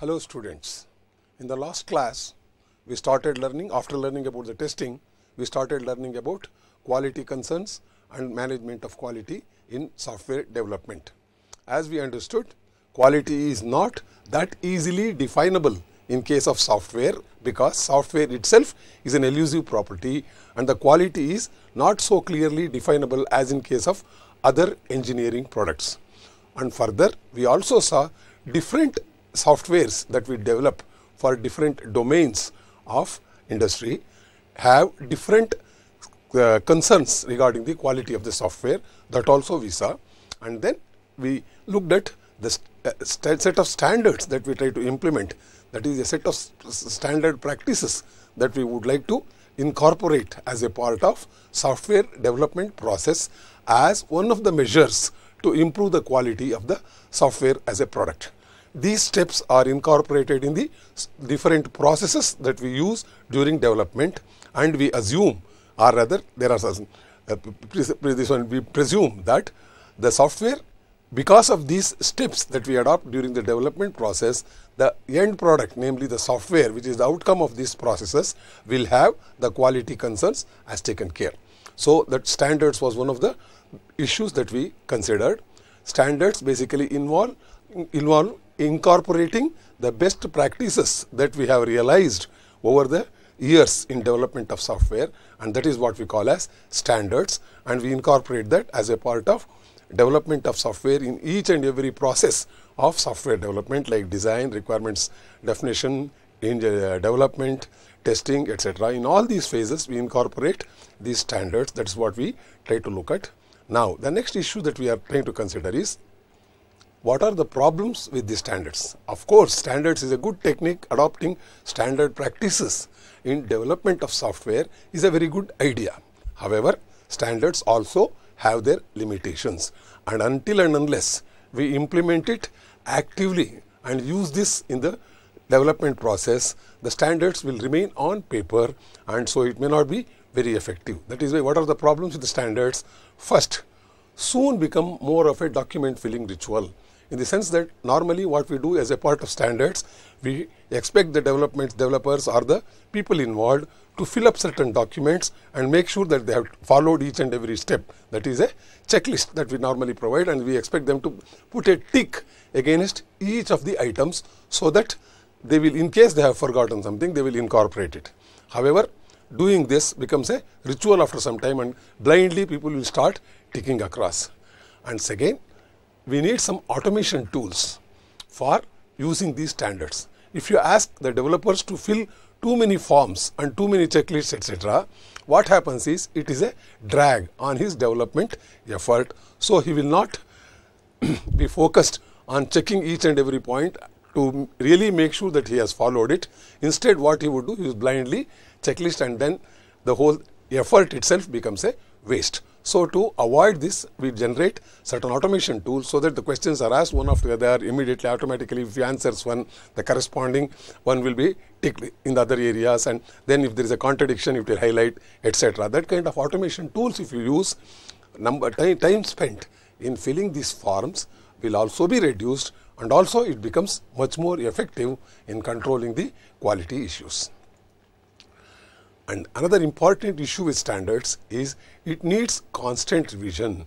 Hello students. In the last class, we started learning, after learning about the testing, we started learning about quality concerns and management of quality in software development. As we understood, quality is not that easily definable in case of software because software itself is an elusive property and the quality is not so clearly definable as in case of other engineering products. And further, we also saw different softwares that we develop for different domains of industry have different uh, concerns regarding the quality of the software that also we saw and then we looked at the st uh, set of standards that we try to implement that is a set of st standard practices that we would like to incorporate as a part of software development process as one of the measures to improve the quality of the software as a product these steps are incorporated in the different processes that we use during development and we assume or rather there are uh, this one we presume that the software because of these steps that we adopt during the development process the end product namely the software which is the outcome of these processes will have the quality concerns as taken care. So, that standards was one of the issues that we considered. Standards basically involve involve incorporating the best practices that we have realized over the years in development of software and that is what we call as standards and we incorporate that as a part of development of software in each and every process of software development like design, requirements, definition, in uh, development, testing, etc. In all these phases, we incorporate these standards. That is what we try to look at. Now, the next issue that we are trying to consider is what are the problems with the standards. Of course, standards is a good technique, adopting standard practices in development of software is a very good idea. However, standards also have their limitations and until and unless we implement it actively and use this in the development process, the standards will remain on paper and so it may not be very effective. That is why what are the problems with the standards? First, soon become more of a document filling ritual in the sense that normally what we do as a part of standards, we expect the development developers or the people involved to fill up certain documents and make sure that they have followed each and every step. That is a checklist that we normally provide and we expect them to put a tick against each of the items so that they will in case they have forgotten something they will incorporate it. However, doing this becomes a ritual after some time and blindly people will start ticking across. And again we need some automation tools for using these standards. If you ask the developers to fill too many forms and too many checklists etc., what happens is it is a drag on his development effort. So, he will not be focused on checking each and every point to really make sure that he has followed it. Instead, what he would do, he is blindly checklist and then the whole effort itself becomes a waste. So to avoid this, we generate certain automation tools so that the questions are asked one after the other immediately, automatically. If you answers one, the corresponding one will be ticked in the other areas, and then if there is a contradiction, it will highlight, etc. That kind of automation tools, if you use, number time, time spent in filling these forms will also be reduced and also it becomes much more effective in controlling the quality issues. And another important issue with standards is it needs constant revision.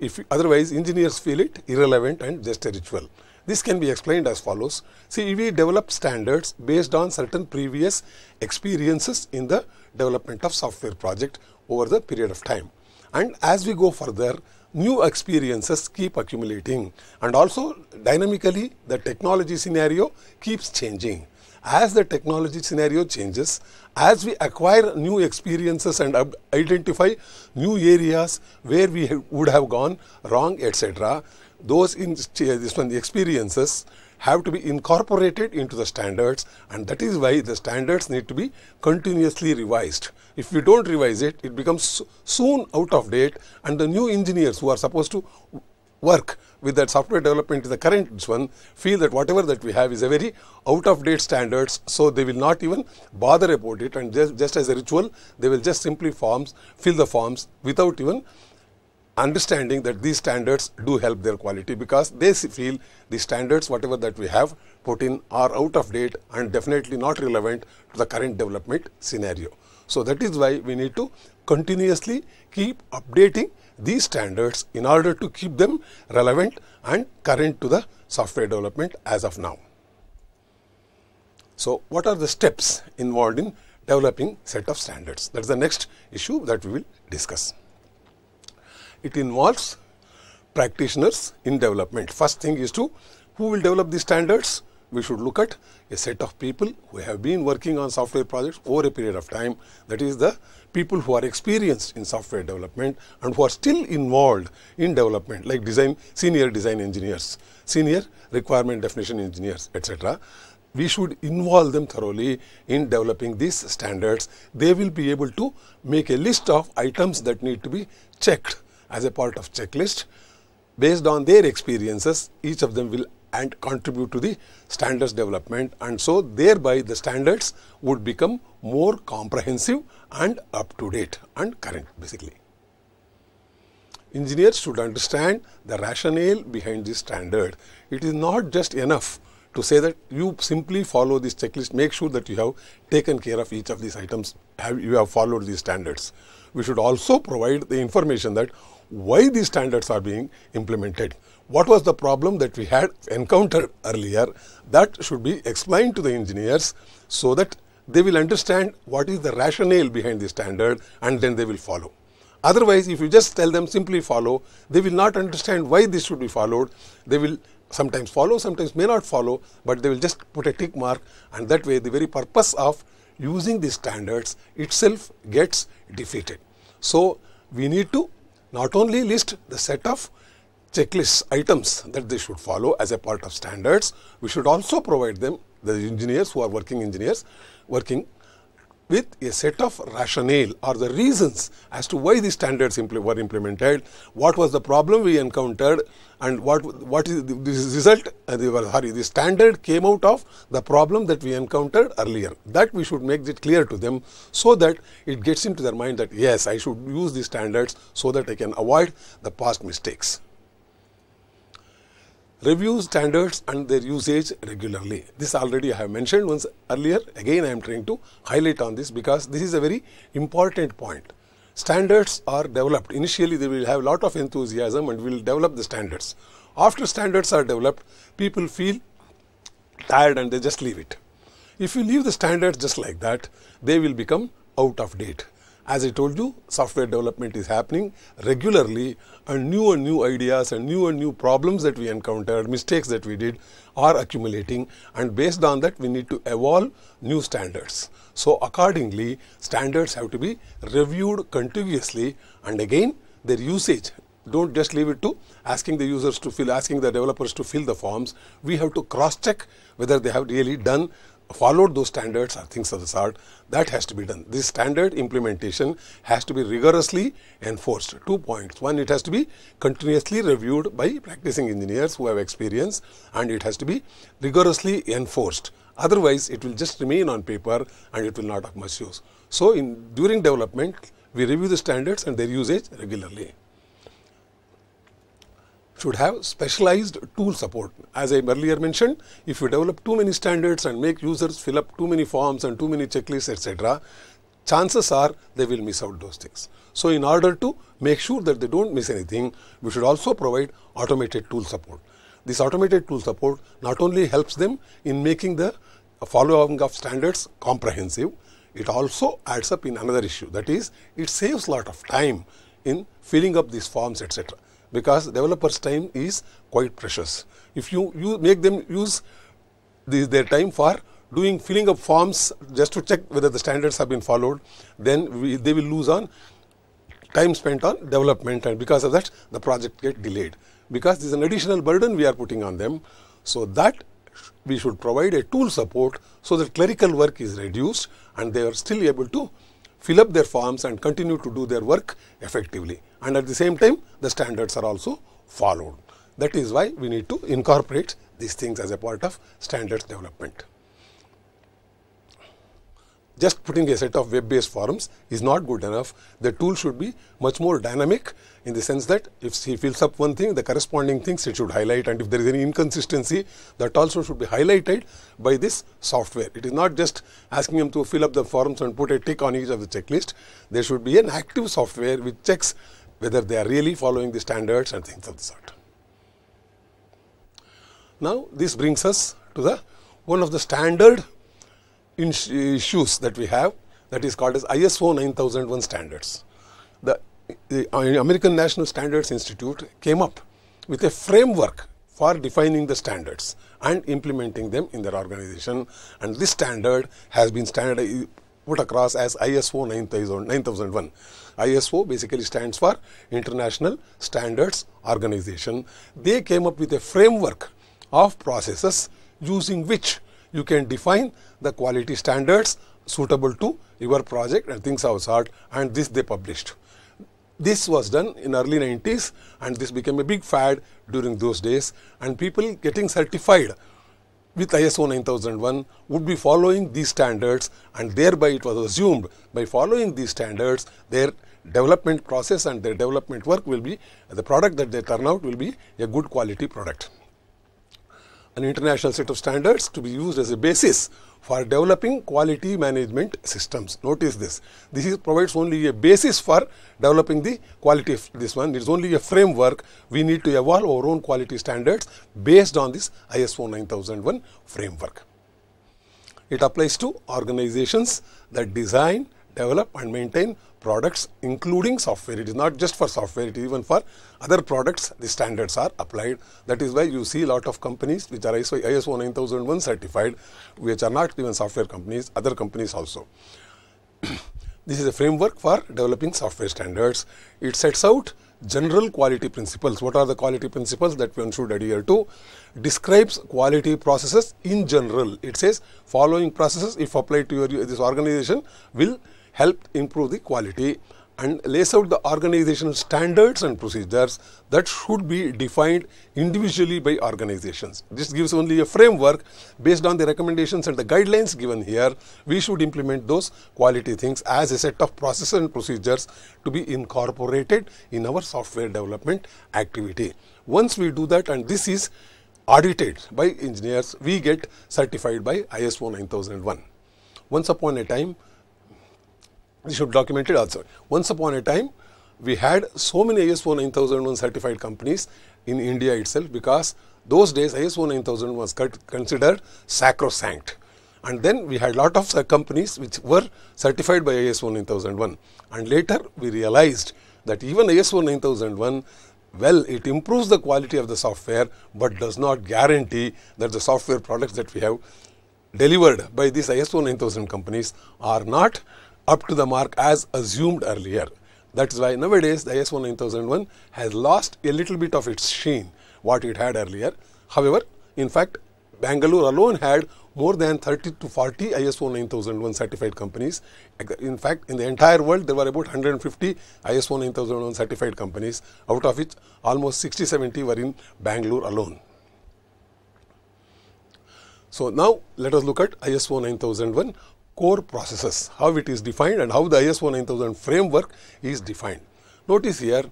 If otherwise engineers feel it irrelevant and just a ritual. This can be explained as follows. See, we develop standards based on certain previous experiences in the development of software project over the period of time. And as we go further, new experiences keep accumulating and also dynamically the technology scenario keeps changing as the technology scenario changes, as we acquire new experiences and identify new areas where we ha would have gone wrong, etc., those in this one, experiences have to be incorporated into the standards and that is why the standards need to be continuously revised. If we don't revise it, it becomes soon out of date and the new engineers who are supposed to work with that software development to the current one feel that whatever that we have is a very out of date standards. So they will not even bother about it and just, just as a ritual, they will just simply forms, fill the forms without even understanding that these standards do help their quality because they feel the standards whatever that we have put in are out of date and definitely not relevant to the current development scenario. So that is why we need to continuously keep updating these standards in order to keep them relevant and current to the software development as of now. So, what are the steps involved in developing set of standards? That is the next issue that we will discuss. It involves practitioners in development. First thing is to who will develop these standards? We should look at a set of people who have been working on software projects over a period of time. That is the people who are experienced in software development and who are still involved in development like design senior design engineers, senior requirement definition engineers etc. We should involve them thoroughly in developing these standards. They will be able to make a list of items that need to be checked as a part of checklist. Based on their experiences, each of them will and contribute to the standards development and so thereby the standards would become more comprehensive and up to date and current basically. Engineers should understand the rationale behind the standard. It is not just enough to say that you simply follow this checklist, make sure that you have taken care of each of these items, have, you have followed these standards. We should also provide the information that why these standards are being implemented what was the problem that we had encountered earlier that should be explained to the engineers so that they will understand what is the rationale behind the standard and then they will follow. Otherwise, if you just tell them simply follow, they will not understand why this should be followed. They will sometimes follow, sometimes may not follow, but they will just put a tick mark and that way the very purpose of using these standards itself gets defeated. So, we need to not only list the set of Checklist items that they should follow as a part of standards. We should also provide them, the engineers who are working engineers, working with a set of rationale or the reasons as to why these standards impl were implemented, what was the problem we encountered and what, what is the, result, uh, the, sorry, the standard came out of the problem that we encountered earlier. That we should make it clear to them so that it gets into their mind that yes, I should use these standards so that I can avoid the past mistakes. Review standards and their usage regularly. This already I have mentioned once earlier. Again, I am trying to highlight on this because this is a very important point. Standards are developed. Initially, they will have a lot of enthusiasm and will develop the standards. After standards are developed, people feel tired and they just leave it. If you leave the standards just like that, they will become out of date. As I told you, software development is happening regularly and new and new ideas and new and new problems that we encountered, mistakes that we did are accumulating and based on that we need to evolve new standards. So accordingly, standards have to be reviewed continuously. and again their usage don't just leave it to asking the users to fill, asking the developers to fill the forms. We have to cross check whether they have really done followed those standards or things of the sort that has to be done. This standard implementation has to be rigorously enforced. Two points. One, it has to be continuously reviewed by practicing engineers who have experience and it has to be rigorously enforced. Otherwise, it will just remain on paper and it will not have much use. So, in during development, we review the standards and their usage regularly should have specialized tool support. As I earlier mentioned, if you develop too many standards and make users fill up too many forms and too many checklists, etc., chances are they will miss out those things. So, in order to make sure that they do not miss anything, we should also provide automated tool support. This automated tool support not only helps them in making the following of standards comprehensive, it also adds up in another issue that is it saves lot of time in filling up these forms etc because developers time is quite precious. If you, you make them use their time for doing filling up forms just to check whether the standards have been followed, then we, they will lose on time spent on development and because of that the project get delayed because this is an additional burden we are putting on them. So, that we should provide a tool support so that clerical work is reduced and they are still able to fill up their forms and continue to do their work effectively and at the same time the standards are also followed. That is why we need to incorporate these things as a part of standards development. Just putting a set of web based forms is not good enough. The tool should be much more dynamic in the sense that if he fills up one thing, the corresponding things it should highlight and if there is any inconsistency that also should be highlighted by this software. It is not just asking him to fill up the forms and put a tick on each of the checklist. There should be an active software which checks whether they are really following the standards and things of the sort. Now, this brings us to the one of the standard issues that we have that is called as ISO 9001 standards. The, the uh, American National Standards Institute came up with a framework for defining the standards and implementing them in their organization and this standard has been standard put across as ISO 9000, 9001. ISO basically stands for International Standards Organization. They came up with a framework of processes using which you can define the quality standards suitable to your project and things of sort and this they published. This was done in early 90s and this became a big fad during those days and people getting certified with ISO 9001 would be following these standards and thereby it was assumed by following these standards their development process and their development work will be the product that they turn out will be a good quality product an international set of standards to be used as a basis for developing quality management systems. Notice this. This is provides only a basis for developing the quality of this one. It is only a framework. We need to evolve our own quality standards based on this ISO 9001 framework. It applies to organizations that design, develop and maintain products including software. It is not just for software, it is even for other products the standards are applied. That is why you see a lot of companies which are ISO, ISO 9001 certified, which are not even software companies, other companies also. this is a framework for developing software standards. It sets out general quality principles. What are the quality principles that one should adhere to? Describes quality processes in general. It says following processes, if applied to your, this organization, will Help improve the quality and lays out the organizational standards and procedures that should be defined individually by organizations. This gives only a framework based on the recommendations and the guidelines given here. We should implement those quality things as a set of processes and procedures to be incorporated in our software development activity. Once we do that and this is audited by engineers, we get certified by ISO 9001. Once upon a time, we should document it also. Once upon a time, we had so many ISO 9001 certified companies in India itself because those days ISO 9001 was considered sacrosanct. And then we had lot of companies which were certified by ISO 9001. And later we realized that even ISO 9001, well, it improves the quality of the software, but does not guarantee that the software products that we have delivered by these ISO 9000 companies are not up to the mark as assumed earlier. That is why nowadays the ISO 9001 has lost a little bit of its sheen what it had earlier. However, in fact, Bangalore alone had more than 30 to 40 ISO 9001 certified companies. In fact, in the entire world, there were about 150 ISO 9001 certified companies, out of which almost 60 70 were in Bangalore alone. So, now let us look at ISO 9001 core processes, how it is defined and how the ISO 9000 framework is defined. Notice here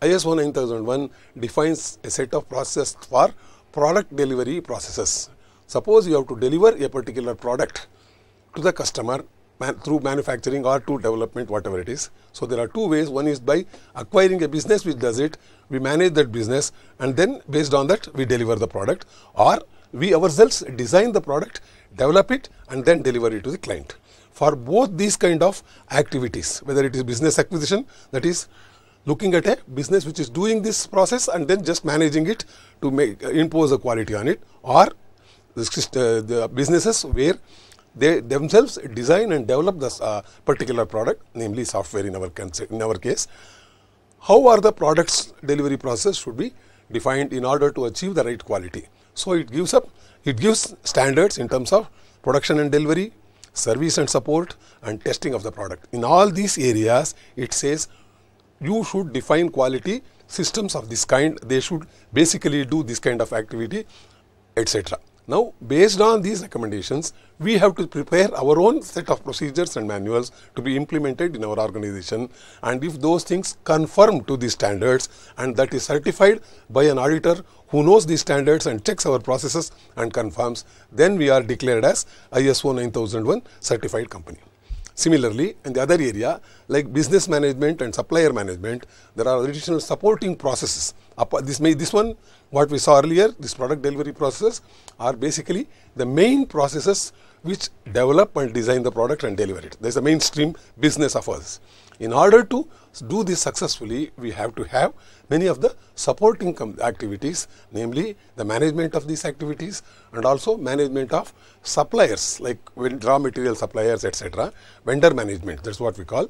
ISO 9001 defines a set of processes for product delivery processes. Suppose you have to deliver a particular product to the customer man, through manufacturing or to development, whatever it is. So, there are two ways. One is by acquiring a business which does it, we manage that business and then based on that we deliver the product or we ourselves design the product, develop it and then deliver it to the client. For both these kind of activities, whether it is business acquisition, that is looking at a business which is doing this process and then just managing it to make uh, impose a quality on it or the, uh, the businesses where they themselves design and develop this uh, particular product namely software in our, in our case. How are the products delivery process should be defined in order to achieve the right quality. So, it gives up it gives standards in terms of production and delivery, service and support and testing of the product. In all these areas, it says you should define quality systems of this kind, they should basically do this kind of activity, etc. Now, based on these recommendations, we have to prepare our own set of procedures and manuals to be implemented in our organization. And if those things conform to these standards and that is certified by an auditor who knows these standards and checks our processes and confirms, then we are declared as ISO 9001 certified company. Similarly, in the other area like business management and supplier management, there are additional supporting processes. This, may, this one, what we saw earlier, this product delivery processes are basically the main processes which develop and design the product and deliver it. There is a mainstream business of us. In order to do this successfully, we have to have many of the supporting activities, namely the management of these activities and also management of suppliers like raw material suppliers, etc., vendor management, that is what we call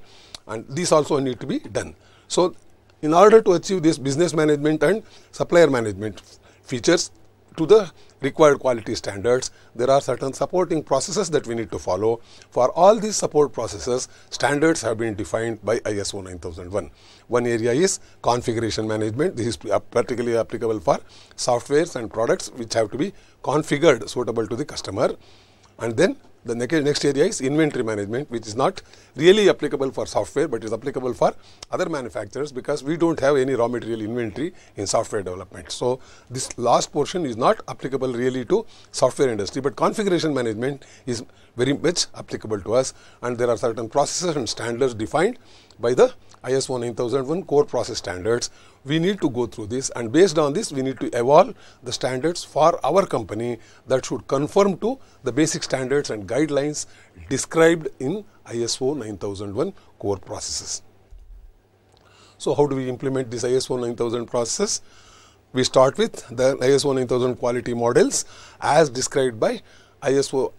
and these also need to be done. So, in order to achieve this business management and supplier management features, to the required quality standards. There are certain supporting processes that we need to follow. For all these support processes, standards have been defined by ISO 9001. One area is configuration management. This is particularly applicable for softwares and products which have to be configured suitable to the customer. And then the next area is inventory management, which is not really applicable for software, but is applicable for other manufacturers because we do not have any raw material inventory in software development. So, this last portion is not applicable really to software industry, but configuration management is very much applicable to us and there are certain processes and standards defined by the ISO 9001 core process standards. We need to go through this and based on this we need to evolve the standards for our company that should conform to the basic standards and guidelines described in ISO 9001 core processes. So, how do we implement this ISO 9000 processes? We start with the ISO 9000 quality models as described by ISO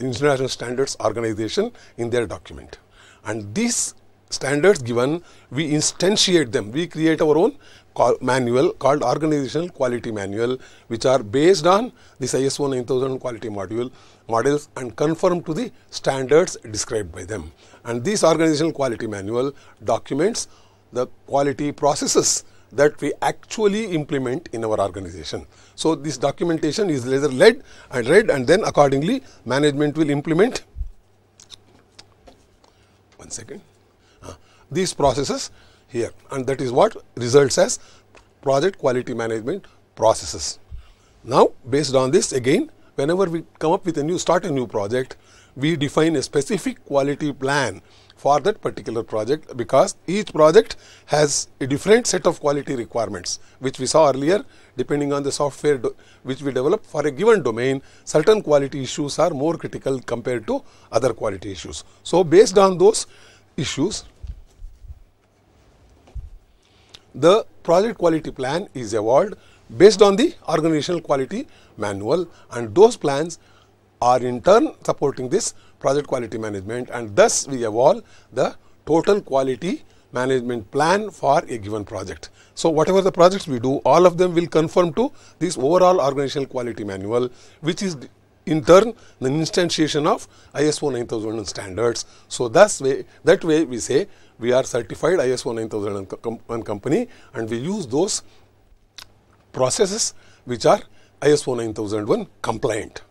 International Standards Organization in their document. And these standards given, we instantiate them. We create our own call manual called organizational quality manual, which are based on this ISO 9000 quality module models and conform to the standards described by them. And this organizational quality manual documents the quality processes that we actually implement in our organization. So, this documentation is later led and read and then accordingly management will implement. One second these processes here and that is what results as project quality management processes. Now, based on this again whenever we come up with a new start a new project we define a specific quality plan for that particular project because each project has a different set of quality requirements which we saw earlier depending on the software which we develop for a given domain certain quality issues are more critical compared to other quality issues. So, based on those issues the project quality plan is evolved based on the organizational quality manual and those plans are in turn supporting this project quality management and thus we evolve the total quality management plan for a given project. So, whatever the projects we do all of them will conform to this overall organizational quality manual which is in turn the instantiation of ISO 9001 standards. So, thus way that way we say we are certified ISO 9001 company and we use those processes which are ISO 9001 compliant.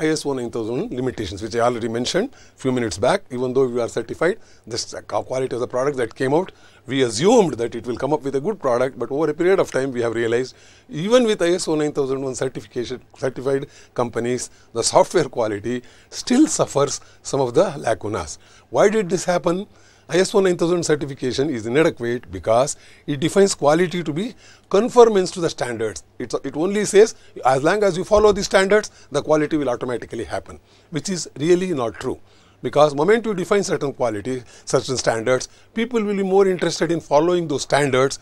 ISO 9000 hmm, limitations, which I already mentioned few minutes back. Even though we are certified, this uh, quality of the product that came out, we assumed that it will come up with a good product, but over a period of time, we have realized even with ISO 9001 certification, certified companies, the software quality still suffers some of the lacunas. Why did this happen? ISO 9000 certification is inadequate because it defines quality to be conformance to the standards. It's, it only says as long as you follow the standards, the quality will automatically happen, which is really not true. Because moment you define certain quality, certain standards, people will be more interested in following those standards.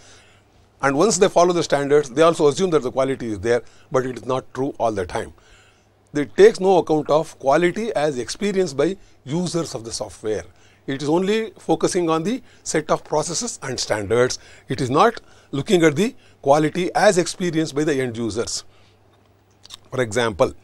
And once they follow the standards, they also assume that the quality is there, but it is not true all the time it takes no account of quality as experienced by users of the software. It is only focusing on the set of processes and standards. It is not looking at the quality as experienced by the end users. For example,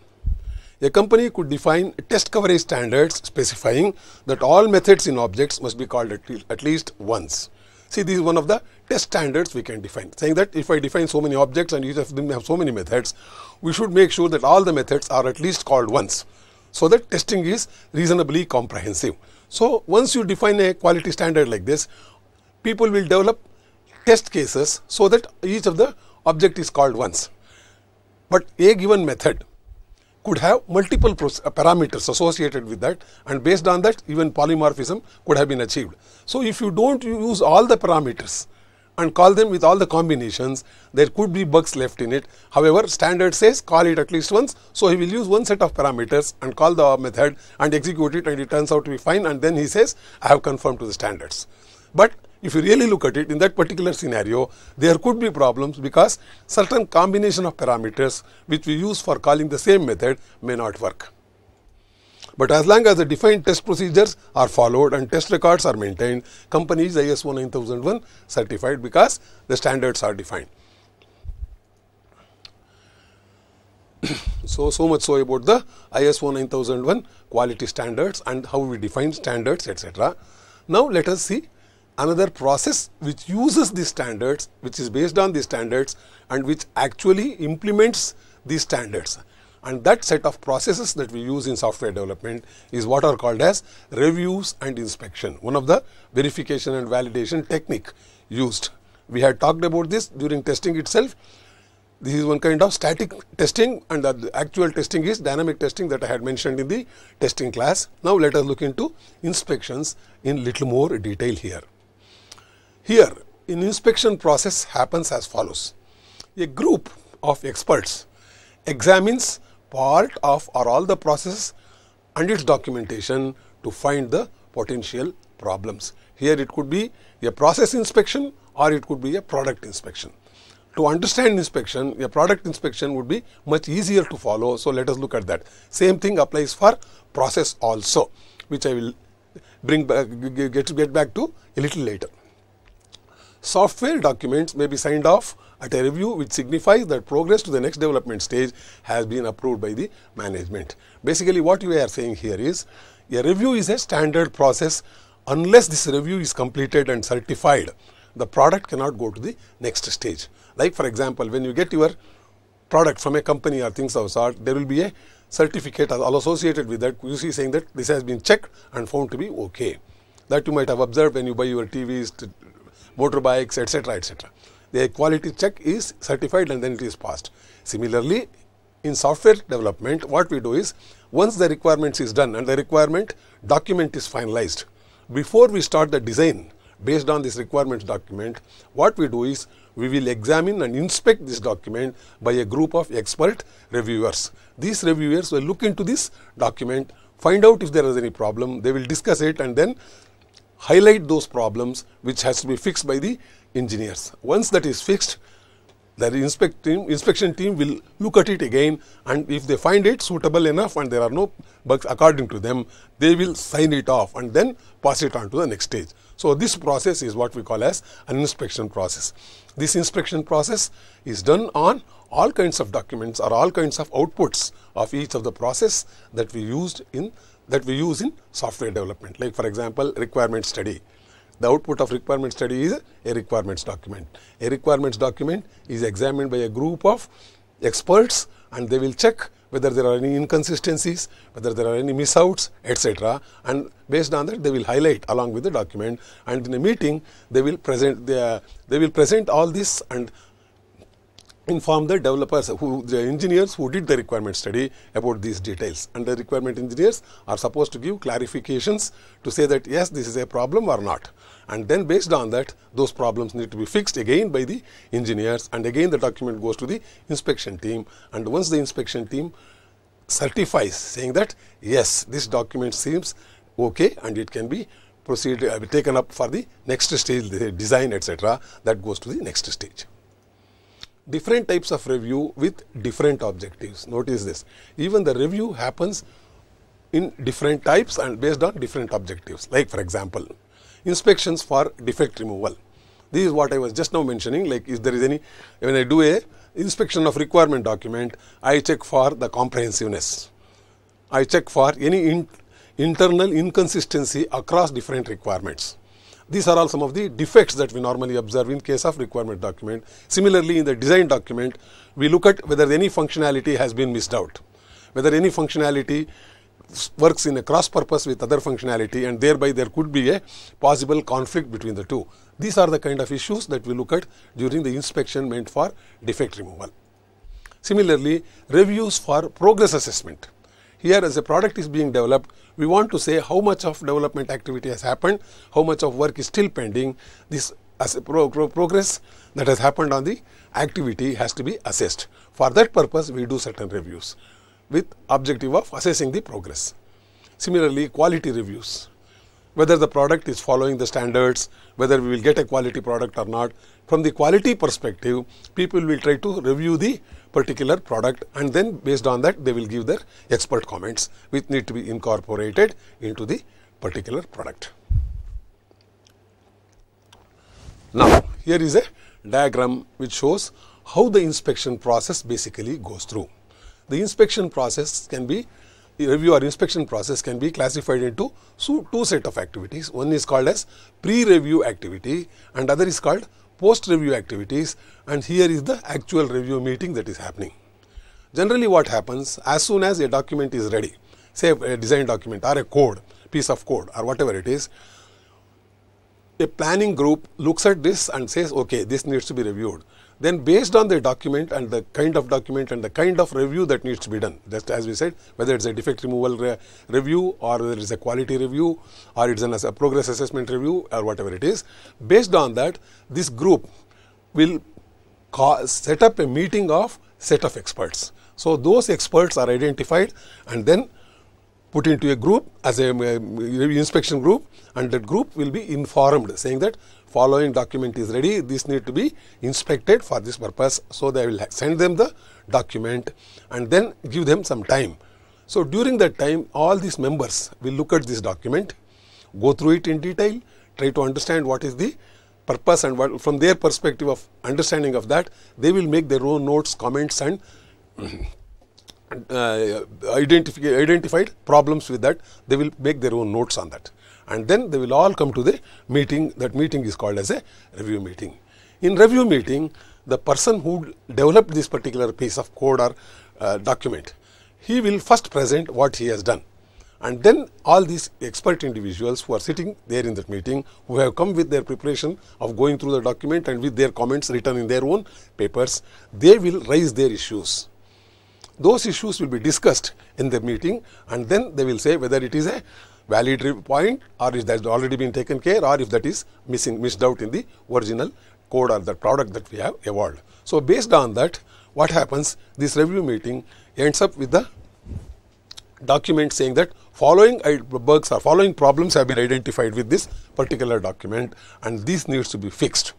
a company could define test coverage standards specifying that all methods in objects must be called at least once. See, this is one of the test standards we can define, saying that if I define so many objects and each of them have so many methods, we should make sure that all the methods are at least called once, so that testing is reasonably comprehensive. So, once you define a quality standard like this, people will develop test cases so that each of the object is called once. But a given method could have multiple uh, parameters associated with that and based on that even polymorphism could have been achieved. So, if you do not use all the parameters and call them with all the combinations. There could be bugs left in it. However, standard says call it at least once. So he will use one set of parameters and call the method and execute it and it turns out to be fine and then he says I have conformed to the standards. But if you really look at it in that particular scenario, there could be problems because certain combination of parameters which we use for calling the same method may not work. But as long as the defined test procedures are followed and test records are maintained, companies ISO 9001 certified because the standards are defined. so, so much so about the ISO 9001 quality standards and how we define standards etc. Now, let us see another process which uses these standards, which is based on these standards and which actually implements these standards and that set of processes that we use in software development is what are called as reviews and inspection, one of the verification and validation technique used. We had talked about this during testing itself. This is one kind of static testing and the actual testing is dynamic testing that I had mentioned in the testing class. Now, let us look into inspections in little more detail here. Here, an inspection process happens as follows. A group of experts examines part of or all the process and its documentation to find the potential problems. Here it could be a process inspection or it could be a product inspection. To understand inspection, a product inspection would be much easier to follow. So, let us look at that. Same thing applies for process also, which I will bring back, get, get back to a little later. Software documents may be signed off at a review which signifies that progress to the next development stage has been approved by the management. Basically, what we are saying here is a review is a standard process unless this review is completed and certified the product cannot go to the next stage. Like for example, when you get your product from a company or things of sort, there will be a certificate all associated with that You see, saying that this has been checked and found to be okay. That you might have observed when you buy your TVs, motorbikes, etc., etc the quality check is certified and then it is passed. Similarly, in software development, what we do is once the requirements is done and the requirement document is finalized, before we start the design based on this requirements document, what we do is we will examine and inspect this document by a group of expert reviewers. These reviewers will look into this document, find out if there is any problem, they will discuss it and then highlight those problems which has to be fixed by the engineers. Once that is fixed, the inspect team, inspection team will look at it again and if they find it suitable enough and there are no bugs according to them, they will sign it off and then pass it on to the next stage. So, this process is what we call as an inspection process. This inspection process is done on all kinds of documents or all kinds of outputs of each of the process that we used in that we use in software development like for example, requirement study the output of requirement study is a requirements document. A requirements document is examined by a group of experts and they will check whether there are any inconsistencies, whether there are any missouts, etc. And based on that, they will highlight along with the document. And in a meeting, they will present they will present all this and inform the developers who the engineers who did the requirement study about these details and the requirement engineers are supposed to give clarifications to say that yes this is a problem or not and then based on that those problems need to be fixed again by the engineers and again the document goes to the inspection team and once the inspection team certifies saying that yes this document seems okay and it can be proceeded, uh, taken up for the next stage the design etc that goes to the next stage different types of review with different objectives. Notice this, even the review happens in different types and based on different objectives. Like for example, inspections for defect removal. This is what I was just now mentioning like if there is any, when I do a inspection of requirement document, I check for the comprehensiveness. I check for any in, internal inconsistency across different requirements. These are all some of the defects that we normally observe in case of requirement document. Similarly, in the design document, we look at whether any functionality has been missed out, whether any functionality works in a cross purpose with other functionality and thereby there could be a possible conflict between the two. These are the kind of issues that we look at during the inspection meant for defect removal. Similarly, reviews for progress assessment here as a product is being developed, we want to say how much of development activity has happened, how much of work is still pending. This as a pro pro progress that has happened on the activity has to be assessed. For that purpose, we do certain reviews with objective of assessing the progress. Similarly, quality reviews, whether the product is following the standards, whether we will get a quality product or not. From the quality perspective, people will try to review the particular product and then based on that they will give their expert comments which need to be incorporated into the particular product. Now, here is a diagram which shows how the inspection process basically goes through. The inspection process can be review or inspection process can be classified into two set of activities. One is called as pre-review activity and other is called post review activities and here is the actual review meeting that is happening. Generally what happens as soon as a document is ready, say a design document or a code, piece of code or whatever it is, a planning group looks at this and says okay this needs to be reviewed. Then based on the document and the kind of document and the kind of review that needs to be done, just as we said, whether it's a defect removal re review or whether it's a quality review or it's an, a progress assessment review or whatever it is, based on that, this group will set up a meeting of set of experts. So, those experts are identified and then put into a group as a, a, inspection group and that group will be informed saying that following document is ready, this need to be inspected for this purpose. So, they will send them the document and then give them some time. So, during that time all these members will look at this document, go through it in detail, try to understand what is the purpose and what from their perspective of understanding of that, they will make their own notes, comments and uh, identified problems with that, they will make their own notes on that and then they will all come to the meeting. That meeting is called as a review meeting. In review meeting, the person who developed this particular piece of code or uh, document, he will first present what he has done. And then all these expert individuals who are sitting there in that meeting, who have come with their preparation of going through the document and with their comments written in their own papers, they will raise their issues. Those issues will be discussed in the meeting and then they will say whether it is a validity point or if that has already been taken care or if that is missing, missed out in the original code or the product that we have evolved. So, based on that what happens this review meeting ends up with the document saying that following bugs or following problems have been identified with this particular document and this needs to be fixed.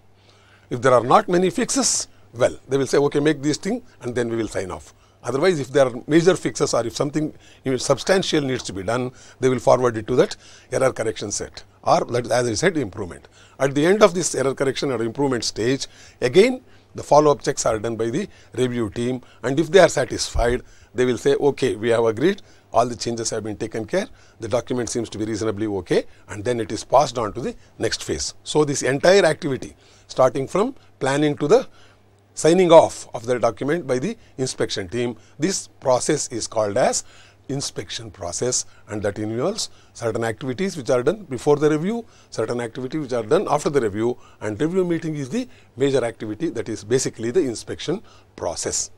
If there are not many fixes, well, they will say, okay, make this thing and then we will sign off. Otherwise, if there are major fixes or if something substantial needs to be done, they will forward it to that error correction set or as I said improvement. At the end of this error correction or improvement stage, again the follow up checks are done by the review team and if they are satisfied, they will say, okay, we have agreed, all the changes have been taken care, the document seems to be reasonably okay and then it is passed on to the next phase. So, this entire activity starting from planning to the signing off of the document by the inspection team. This process is called as inspection process and that involves certain activities which are done before the review, certain activities which are done after the review and review meeting is the major activity that is basically the inspection process.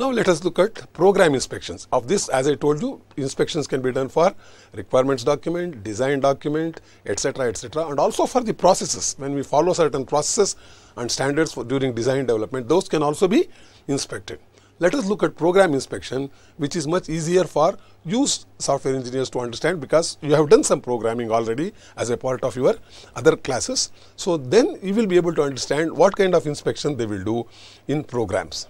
Now, let us look at program inspections. Of this, as I told you, inspections can be done for requirements document, design document, etc., etc., and also for the processes. When we follow certain processes and standards during design development, those can also be inspected. Let us look at program inspection, which is much easier for used software engineers to understand because you have done some programming already as a part of your other classes. So, then you will be able to understand what kind of inspection they will do in programs.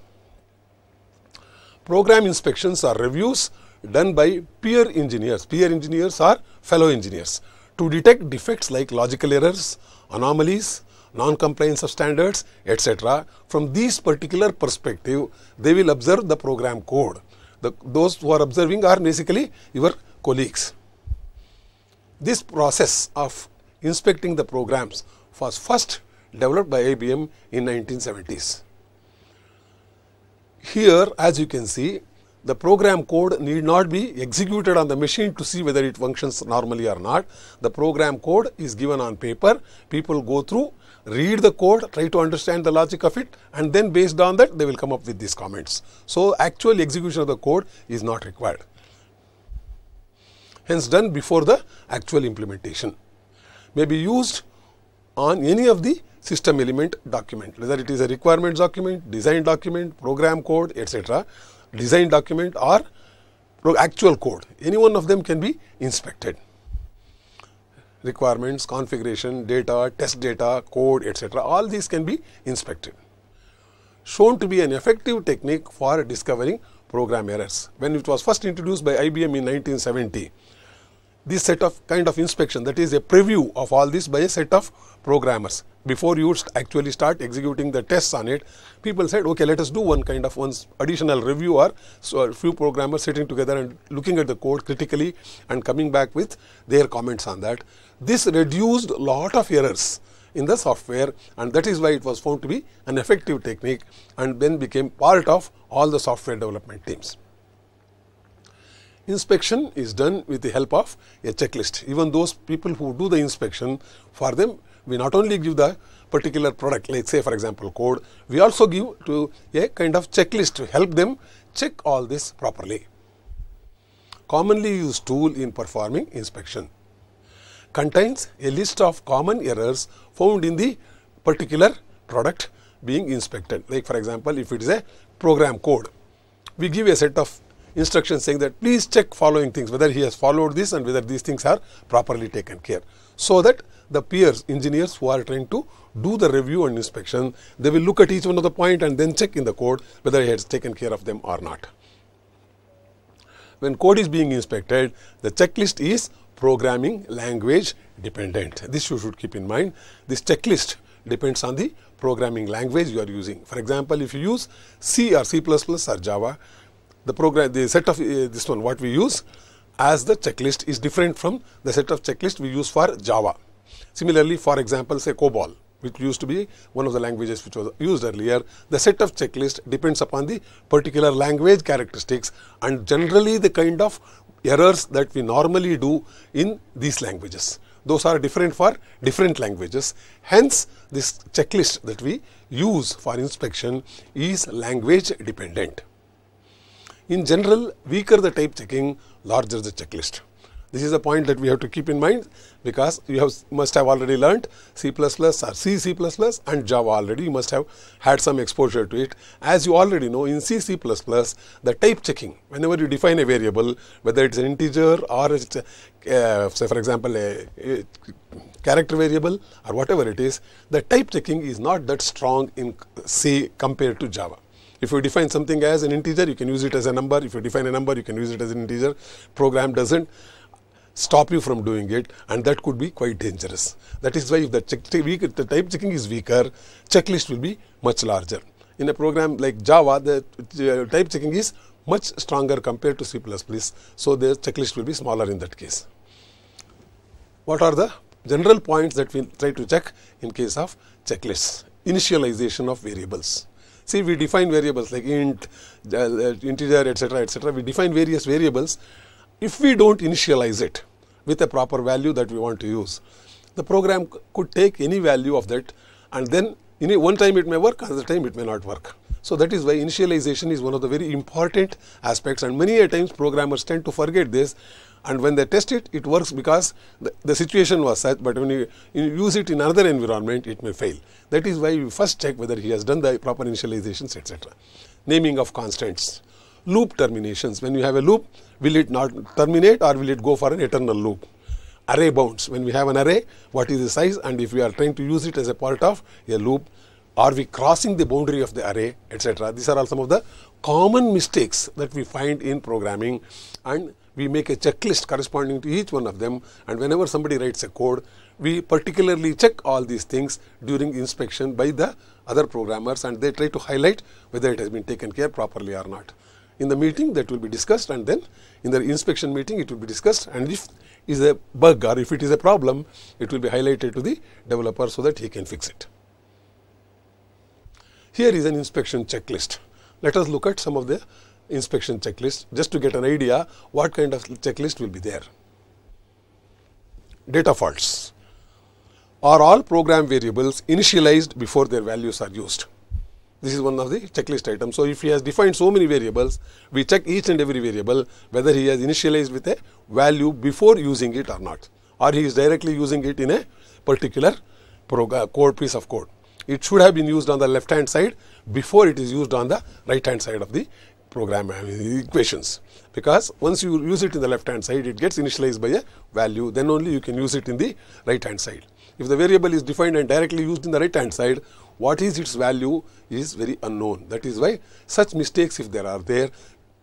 Program inspections are reviews done by peer engineers. Peer engineers are fellow engineers to detect defects like logical errors, anomalies, non-compliance of standards, etc. From these particular perspective, they will observe the program code. The, those who are observing are basically your colleagues. This process of inspecting the programs was first developed by IBM in 1970s. Here, as you can see, the program code need not be executed on the machine to see whether it functions normally or not. The program code is given on paper. People go through, read the code, try to understand the logic of it and then based on that they will come up with these comments. So, actual execution of the code is not required. Hence, done before the actual implementation may be used on any of the system element document, whether it is a requirement document, design document, program code, etc., design document or actual code. Any one of them can be inspected. Requirements, configuration, data, test data, code, etc., all these can be inspected. Shown to be an effective technique for discovering program errors when it was first introduced by IBM in 1970 this set of kind of inspection that is a preview of all this by a set of programmers before you actually start executing the tests on it people said okay let us do one kind of one additional review or so a few programmers sitting together and looking at the code critically and coming back with their comments on that this reduced lot of errors in the software and that is why it was found to be an effective technique and then became part of all the software development teams Inspection is done with the help of a checklist. Even those people who do the inspection, for them, we not only give the particular product, like say for example code, we also give to a kind of checklist to help them check all this properly. Commonly used tool in performing inspection contains a list of common errors found in the particular product being inspected. Like for example, if it is a program code, we give a set of instruction saying that please check following things whether he has followed this and whether these things are properly taken care. So that the peers engineers who are trying to do the review and inspection they will look at each one of the point and then check in the code whether he has taken care of them or not. When code is being inspected the checklist is programming language dependent. This you should keep in mind this checklist depends on the programming language you are using. For example, if you use C or C++ or Java, the program, the set of uh, this one, what we use as the checklist is different from the set of checklist we use for Java. Similarly, for example, say COBOL, which used to be one of the languages which was used earlier, the set of checklist depends upon the particular language characteristics and generally the kind of errors that we normally do in these languages. Those are different for different languages. Hence, this checklist that we use for inspection is language dependent. In general, weaker the type checking, larger the checklist. This is a point that we have to keep in mind because you have must have already learnt C++ or C, C++ and Java already. You must have had some exposure to it. As you already know in C, C++, the type checking, whenever you define a variable, whether it's an integer or it's, a, uh, say for example, a, a character variable or whatever it is, the type checking is not that strong in C compared to Java. If you define something as an integer, you can use it as a number. If you define a number, you can use it as an integer. Program doesn't stop you from doing it and that could be quite dangerous. That is why if the, check, the type checking is weaker, checklist will be much larger. In a program like Java, the uh, type checking is much stronger compared to C++. So, the checklist will be smaller in that case. What are the general points that we try to check in case of checklists? Initialization of variables. See, we define variables like int, uh, uh integer, etc., etc. We define various variables. If we don't initialize it with a proper value that we want to use, the program could take any value of that and then in one time it may work, another time it may not work. So, that is why initialization is one of the very important aspects and many a times programmers tend to forget this and when they test it, it works because the, the situation was such, but when you, you, use it in another environment, it may fail. That is why you first check whether he has done the proper initializations, etc. Naming of constants, loop terminations. When you have a loop, will it not terminate or will it go for an eternal loop? Array bounds. When we have an array, what is the size and if we are trying to use it as a part of a loop, are we crossing the boundary of the array, etc. These are all some of the common mistakes that we find in programming and we make a checklist corresponding to each one of them and whenever somebody writes a code, we particularly check all these things during inspection by the other programmers and they try to highlight whether it has been taken care properly or not. In the meeting that will be discussed and then in the inspection meeting it will be discussed and if is a bug or if it is a problem, it will be highlighted to the developer so that he can fix it. Here is an inspection checklist. Let us look at some of the inspection checklist just to get an idea what kind of checklist will be there. Data faults are all program variables initialized before their values are used. This is one of the checklist items. So, if he has defined so many variables, we check each and every variable whether he has initialized with a value before using it or not or he is directly using it in a particular program, code piece of code. It should have been used on the left hand side before it is used on the right hand side of the program equations because once you use it in the left hand side it gets initialized by a value then only you can use it in the right hand side. If the variable is defined and directly used in the right hand side what is its value is very unknown that is why such mistakes if there are there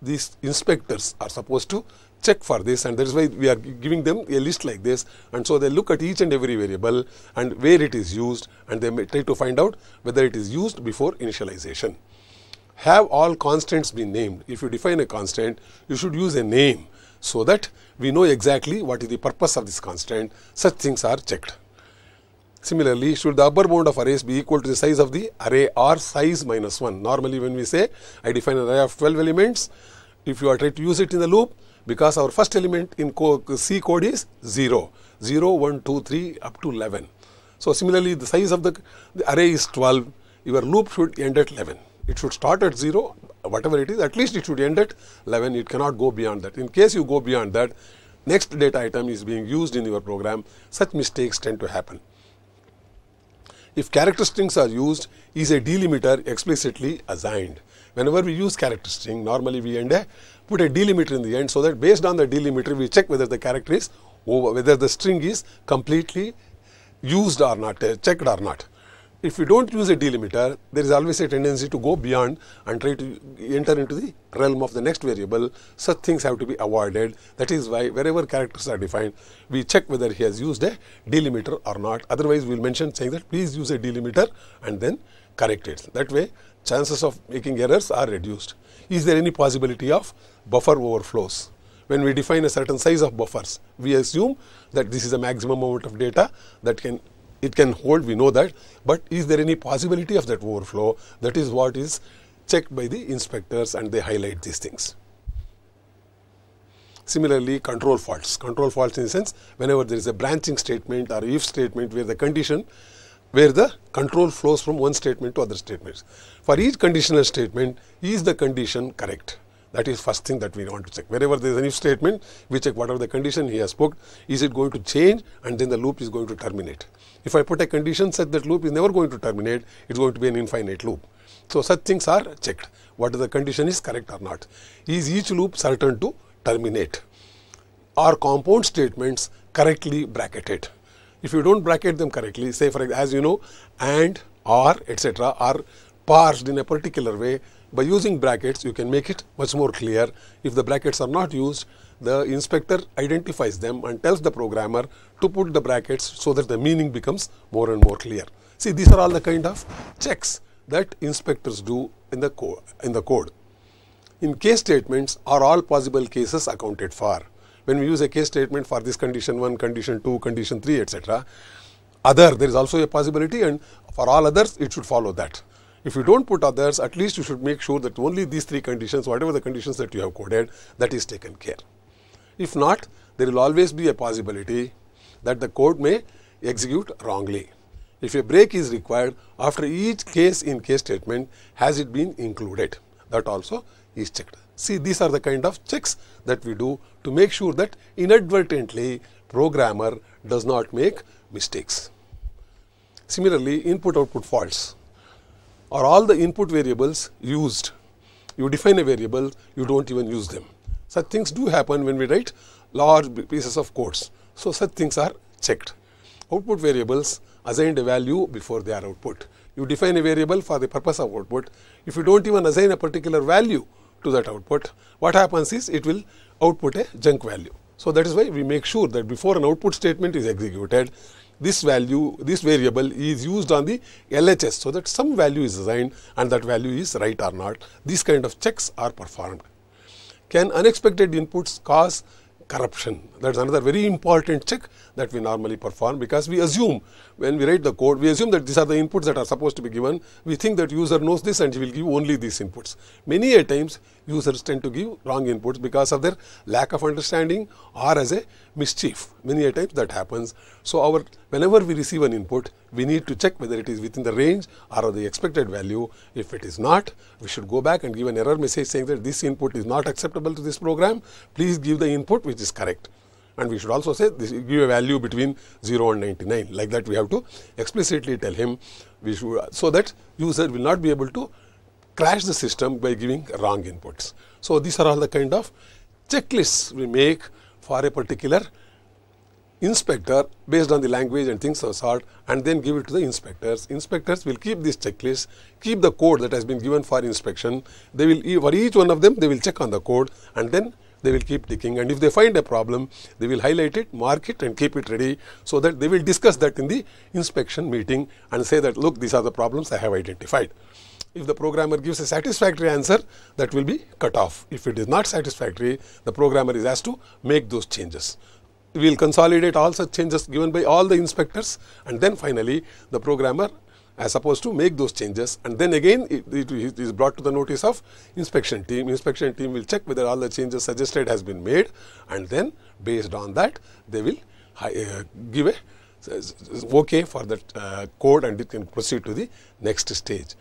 these inspectors are supposed to check for this and that is why we are giving them a list like this and so they look at each and every variable and where it is used and they may try to find out whether it is used before initialization have all constants been named? If you define a constant, you should use a name so that we know exactly what is the purpose of this constant. Such things are checked. Similarly, should the upper bound of arrays be equal to the size of the array or size minus 1? Normally, when we say I define an array of 12 elements, if you are trying to use it in the loop, because our first element in C code is 0, 0, 1, 2, 3 up to 11. So, similarly, the size of the, the array is 12, your loop should end at 11. It should start at 0, whatever it is, at least it should end at 11. It cannot go beyond that. In case you go beyond that, next data item is being used in your program. Such mistakes tend to happen. If character strings are used, is a delimiter explicitly assigned. Whenever we use character string, normally we end a, put a delimiter in the end so that based on the delimiter, we check whether the character is over, whether the string is completely used or not, uh, checked or not if you don't use a delimiter, there is always a tendency to go beyond and try to enter into the realm of the next variable. Such things have to be avoided. That is why wherever characters are defined, we check whether he has used a delimiter or not. Otherwise, we will mention saying that please use a delimiter and then correct it. That way, chances of making errors are reduced. Is there any possibility of buffer overflows? When we define a certain size of buffers, we assume that this is a maximum amount of data that can it can hold, we know that, but is there any possibility of that overflow? That is what is checked by the inspectors and they highlight these things. Similarly, control faults. Control faults in the sense, whenever there is a branching statement or if statement where the condition, where the control flows from one statement to other statements. For each conditional statement, is the condition correct? That is first thing that we want to check. Wherever there is a new statement, we check whatever the condition he has put, is it going to change and then the loop is going to terminate. If I put a condition such that loop is never going to terminate, it is going to be an infinite loop. So, such things are checked, whether the condition is correct or not. Is each loop certain to terminate? Are compound statements correctly bracketed? If you do not bracket them correctly, say for as you know, and, or, etc. are parsed in a particular way by using brackets, you can make it much more clear. If the brackets are not used, the inspector identifies them and tells the programmer to put the brackets so that the meaning becomes more and more clear. See, these are all the kind of checks that inspectors do in the, in the code. In case statements, are all possible cases accounted for? When we use a case statement for this condition 1, condition 2, condition 3, etc., other, there is also a possibility and for all others, it should follow that. If you don't put others, at least you should make sure that only these three conditions, whatever the conditions that you have coded, that is taken care. If not, there will always be a possibility that the code may execute wrongly. If a break is required after each case in case statement, has it been included? That also is checked. See, these are the kind of checks that we do to make sure that inadvertently programmer does not make mistakes. Similarly, input output faults or all the input variables used. You define a variable, you do not even use them. Such things do happen when we write large pieces of codes. So, such things are checked. Output variables assigned a value before they are output. You define a variable for the purpose of output. If you do not even assign a particular value to that output, what happens is it will output a junk value. So, that is why we make sure that before an output statement is executed, this value, this variable is used on the LHS, so that some value is assigned and that value is right or not. These kind of checks are performed. Can unexpected inputs cause corruption? That is another very important check that we normally perform because we assume when we write the code, we assume that these are the inputs that are supposed to be given. We think that user knows this and he will give only these inputs. Many a times users tend to give wrong inputs because of their lack of understanding or as a mischief. Many a times that happens. So, our whenever we receive an input, we need to check whether it is within the range or the expected value. If it is not, we should go back and give an error message saying that this input is not acceptable to this program. Please give the input which is correct and we should also say this give a value between 0 and 99 like that we have to explicitly tell him we should so that user will not be able to crash the system by giving wrong inputs. So, these are all the kind of checklists we make for a particular inspector based on the language and things of sort and then give it to the inspectors. Inspectors will keep this checklist, keep the code that has been given for inspection. They will, for each one of them, they will check on the code and then they will keep ticking and if they find a problem, they will highlight it, mark it and keep it ready so that they will discuss that in the inspection meeting and say that look these are the problems I have identified. If the programmer gives a satisfactory answer, that will be cut off. If it is not satisfactory, the programmer is asked to make those changes we will consolidate all such changes given by all the inspectors and then finally the programmer as supposed to make those changes and then again it, it is brought to the notice of inspection team. Inspection team will check whether all the changes suggested has been made and then based on that they will uh, give a okay for that uh, code and it can proceed to the next stage.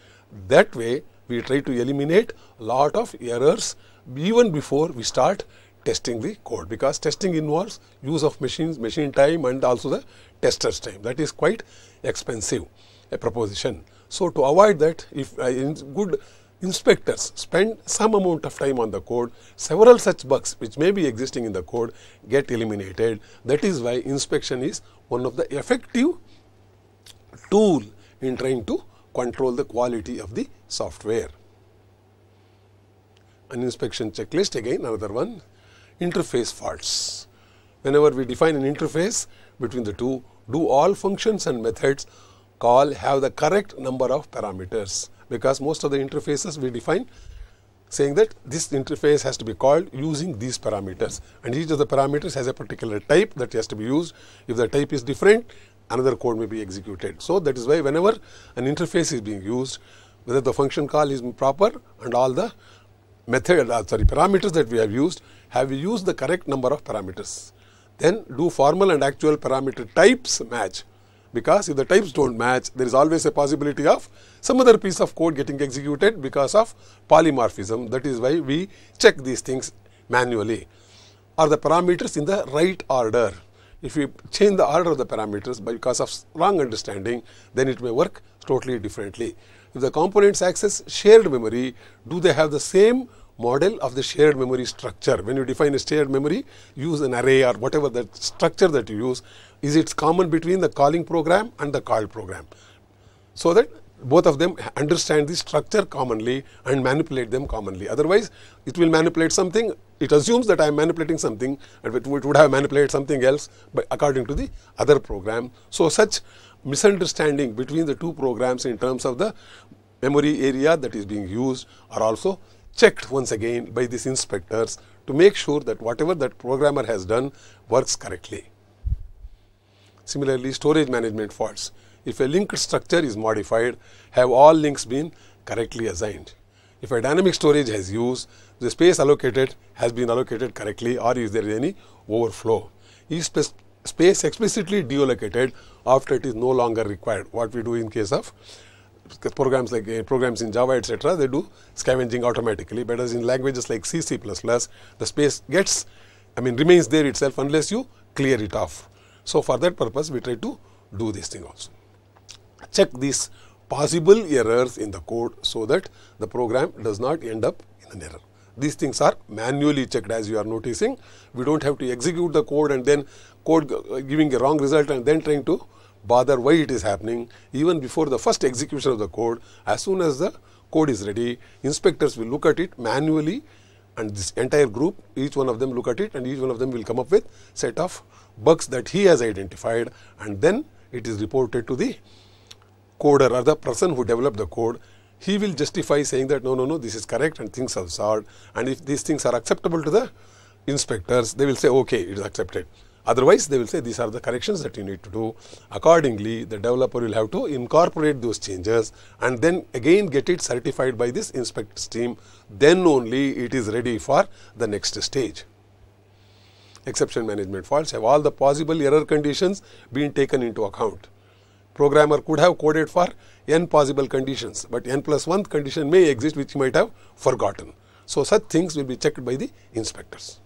That way we try to eliminate lot of errors even before we start testing the code because testing involves use of machines, machine time and also the tester's time that is quite expensive a proposition. So, to avoid that, if uh, in good inspectors spend some amount of time on the code, several such bugs which may be existing in the code get eliminated. That is why inspection is one of the effective tool in trying to control the quality of the software. An inspection checklist again another one interface faults. Whenever we define an interface between the two, do all functions and methods call have the correct number of parameters because most of the interfaces we define saying that this interface has to be called using these parameters and each of the parameters has a particular type that has to be used. If the type is different, another code may be executed. So, that is why whenever an interface is being used, whether the function call is proper and all the method uh, sorry parameters that we have used, have we used the correct number of parameters. Then do formal and actual parameter types match because if the types don't match, there is always a possibility of some other piece of code getting executed because of polymorphism. That is why we check these things manually. Are the parameters in the right order? If we change the order of the parameters because of wrong understanding, then it may work totally differently. If the components access shared memory, do they have the same model of the shared memory structure. When you define a shared memory, use an array or whatever the structure that you use, is it's common between the calling program and the call program. So that both of them understand the structure commonly and manipulate them commonly. Otherwise, it will manipulate something, it assumes that I am manipulating something and it would have manipulated something else according to the other program. So, such misunderstanding between the two programs in terms of the memory area that is being used are also checked once again by these inspectors to make sure that whatever that programmer has done works correctly. Similarly, storage management faults. If a linked structure is modified, have all links been correctly assigned? If a dynamic storage has used, the space allocated has been allocated correctly or is there any overflow? Is space explicitly deallocated after it is no longer required? What we do in case of programs like uh, programs in Java, etc., they do scavenging automatically. But as in languages like C, C++, the space gets, I mean, remains there itself unless you clear it off. So, for that purpose, we try to do this thing also. Check these possible errors in the code so that the program does not end up in an error. These things are manually checked as you are noticing. We do not have to execute the code and then code uh, giving a wrong result and then trying to bother why it is happening. Even before the first execution of the code, as soon as the code is ready, inspectors will look at it manually and this entire group, each one of them look at it and each one of them will come up with set of bugs that he has identified and then it is reported to the coder or the person who developed the code. He will justify saying that no, no, no, this is correct and things are solved and if these things are acceptable to the inspectors, they will say okay, it is accepted. Otherwise, they will say these are the corrections that you need to do. Accordingly, the developer will have to incorporate those changes and then again get it certified by this inspect team. Then only it is ready for the next stage. Exception management faults have all the possible error conditions been taken into account. Programmer could have coded for n possible conditions, but n plus 1 condition may exist which you might have forgotten. So, such things will be checked by the inspectors.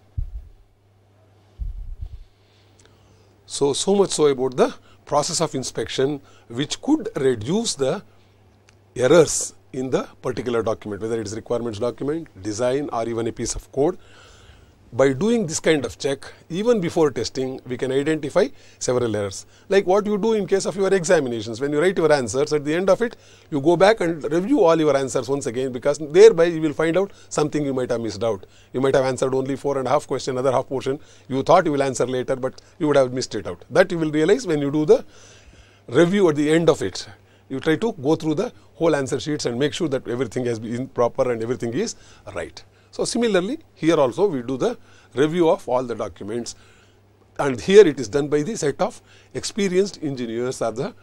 So, so much so about the process of inspection which could reduce the errors in the particular document, whether it is requirements document, design or even a piece of code by doing this kind of check, even before testing, we can identify several errors. Like what you do in case of your examinations, when you write your answers, at the end of it, you go back and review all your answers once again because thereby you will find out something you might have missed out. You might have answered only four and a half question, other half portion you thought you will answer later, but you would have missed it out. That you will realize when you do the review at the end of it. You try to go through the whole answer sheets and make sure that everything has been proper and everything is right. So, similarly, here also we do the review of all the documents and here it is done by the set of experienced engineers or the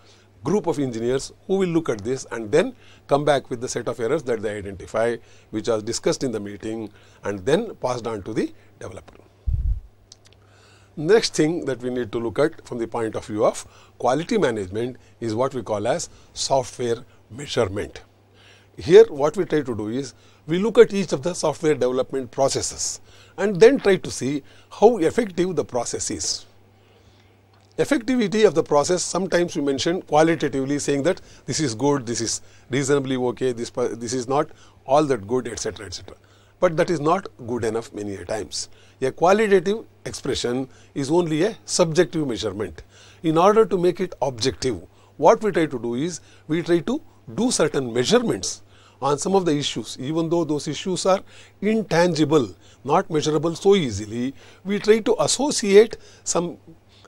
group of engineers who will look at this and then come back with the set of errors that they identify which are discussed in the meeting and then passed on to the developer. Next thing that we need to look at from the point of view of quality management is what we call as software measurement. Here what we try to do is we look at each of the software development processes and then try to see how effective the process is. Effectivity of the process sometimes we mention qualitatively saying that this is good, this is reasonably okay, this, this is not all that good etc. etc. But that is not good enough many a times. A qualitative expression is only a subjective measurement. In order to make it objective, what we try to do is we try to do certain measurements on some of the issues, even though those issues are intangible, not measurable so easily, we try to associate some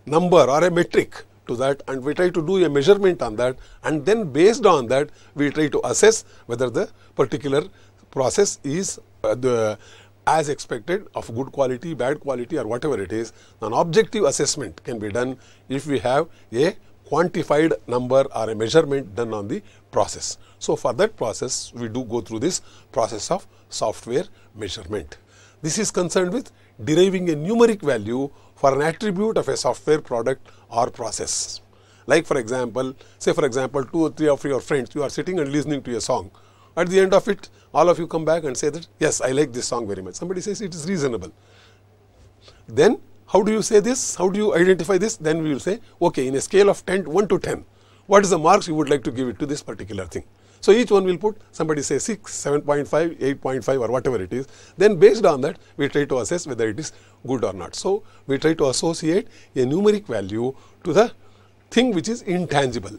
number or a metric to that and we try to do a measurement on that and then based on that we try to assess whether the particular process is uh, the, as expected of good quality, bad quality or whatever it is. An objective assessment can be done if we have a quantified number or a measurement done on the process. So, for that process, we do go through this process of software measurement. This is concerned with deriving a numeric value for an attribute of a software product or process. Like for example, say for example, two or three of your friends, you are sitting and listening to a song. At the end of it, all of you come back and say that, yes, I like this song very much. Somebody says it is reasonable. Then, how do you say this? How do you identify this? Then we will say, okay, in a scale of 10, 1 to 10, what is the marks you would like to give it to this particular thing? So, each one will put somebody say 6, 7.5, 8.5 or whatever it is. Then based on that, we try to assess whether it is good or not. So, we try to associate a numeric value to the thing which is intangible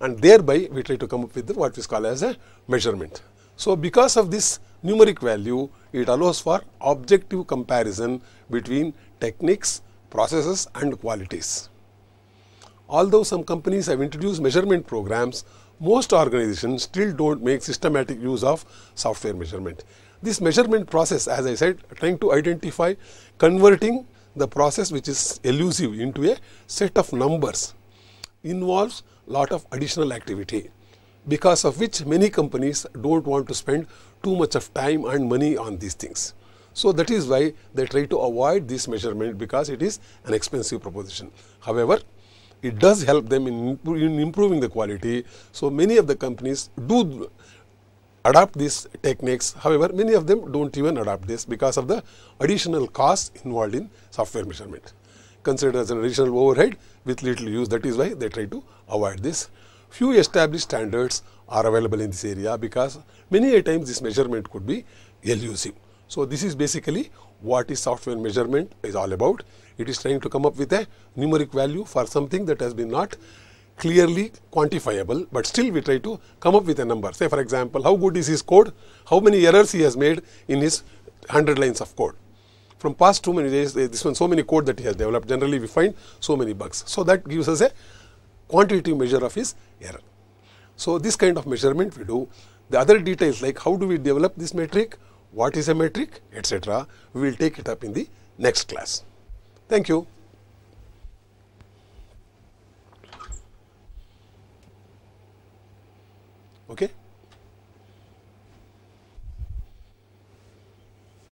and thereby we try to come up with what is called as a measurement. So, because of this numeric value, it allows for objective comparison between techniques, processes and qualities. Although some companies have introduced measurement programs most organizations still don't make systematic use of software measurement. This measurement process, as I said, trying to identify converting the process which is elusive into a set of numbers involves lot of additional activity because of which many companies don't want to spend too much of time and money on these things. So, that is why they try to avoid this measurement because it is an expensive proposition. However, it does help them in, in improving the quality. So many of the companies do adopt these techniques. However, many of them don't even adopt this because of the additional cost involved in software measurement. Considered as an additional overhead with little use. That is why they try to avoid this. Few established standards are available in this area because many a times this measurement could be elusive. So, this is basically what is software measurement is all about. It is trying to come up with a numeric value for something that has been not clearly quantifiable, but still we try to come up with a number. Say for example, how good is his code, how many errors he has made in his 100 lines of code. From past too many days, eh, this one so many code that he has developed, generally we find so many bugs. So, that gives us a quantitative measure of his error. So, this kind of measurement we do. The other details like how do we develop this metric, what is a metric, etc. We will take it up in the next class. Thank you. okay